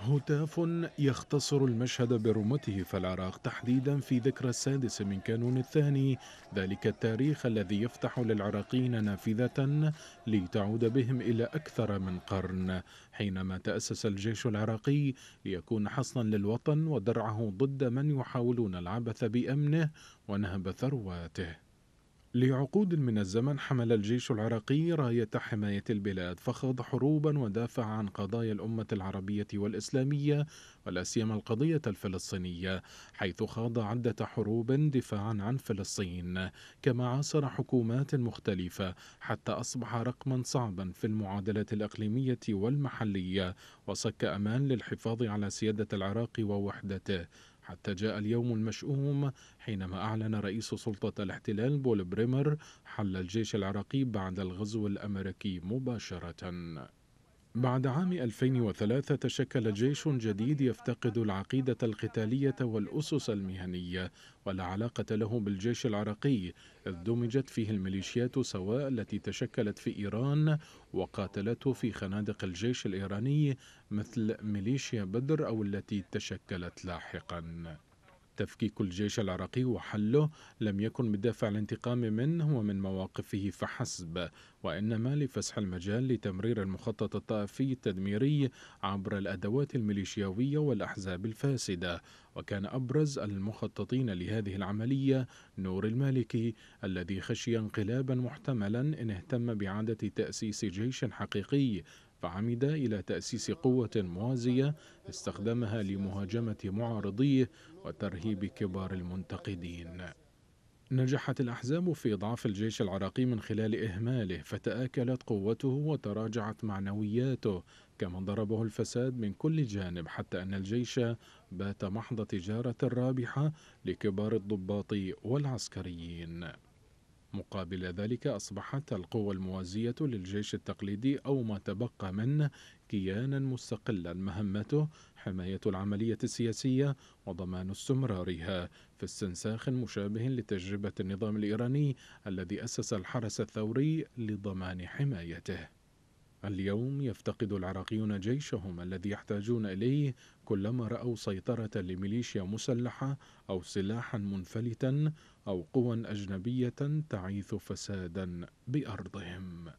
هتاف يختصر المشهد برمته في العراق تحديدا في ذكرى السادس من كانون الثاني ذلك التاريخ الذي يفتح للعراقيين نافذة لتعود بهم إلى أكثر من قرن حينما تأسس الجيش العراقي ليكون حصنا للوطن ودرعه ضد من يحاولون العبث بأمنه ونهب ثرواته لعقود من الزمن حمل الجيش العراقي راية حماية البلاد فخاض حروبا ودافع عن قضايا الأمة العربية والإسلامية ولا سيما القضية الفلسطينية حيث خاض عدة حروب دفاعا عن فلسطين كما عاصر حكومات مختلفة حتى أصبح رقما صعبا في المعادلة الإقليمية والمحلية وصك أمان للحفاظ على سيادة العراق ووحدته حتى جاء اليوم المشؤوم حينما أعلن رئيس سلطة الاحتلال بول بريمر حل الجيش العراقي بعد الغزو الأمريكي مباشرة بعد عام 2003 تشكل جيش جديد يفتقد العقيدة القتالية والأسس المهنية ولا علاقة له بالجيش العراقي إذ دمجت فيه الميليشيات سواء التي تشكلت في إيران وقاتلته في خنادق الجيش الإيراني مثل ميليشيا بدر أو التي تشكلت لاحقاً تفكيك الجيش العراقي وحله لم يكن بدافع الانتقام منه ومن مواقفه فحسب وإنما لفسح المجال لتمرير المخطط الطائفي التدميري عبر الأدوات الميليشياوية والأحزاب الفاسدة وكان أبرز المخططين لهذه العملية نور المالكي الذي خشي انقلابا محتملا إن اهتم بعادة تأسيس جيش حقيقي فعمد إلى تأسيس قوة موازية استخدمها لمهاجمة معارضيه وترهيب كبار المنتقدين نجحت الأحزاب في ضعف الجيش العراقي من خلال إهماله فتآكلت قوته وتراجعت معنوياته كما ضربه الفساد من كل جانب حتى أن الجيش بات محض تجارة رابحة لكبار الضباط والعسكريين مقابل ذلك أصبحت القوى الموازية للجيش التقليدي أو ما تبقى منه كيانا مستقلا مهمته حماية العملية السياسية وضمان استمرارها في استنساخ مشابه لتجربة النظام الإيراني الذي أسس الحرس الثوري لضمان حمايته اليوم يفتقد العراقيون جيشهم الذي يحتاجون إليه كلما رأوا سيطرة لميليشيا مسلحة أو سلاحا منفلتا أو قوى أجنبية تعيث فسادا بأرضهم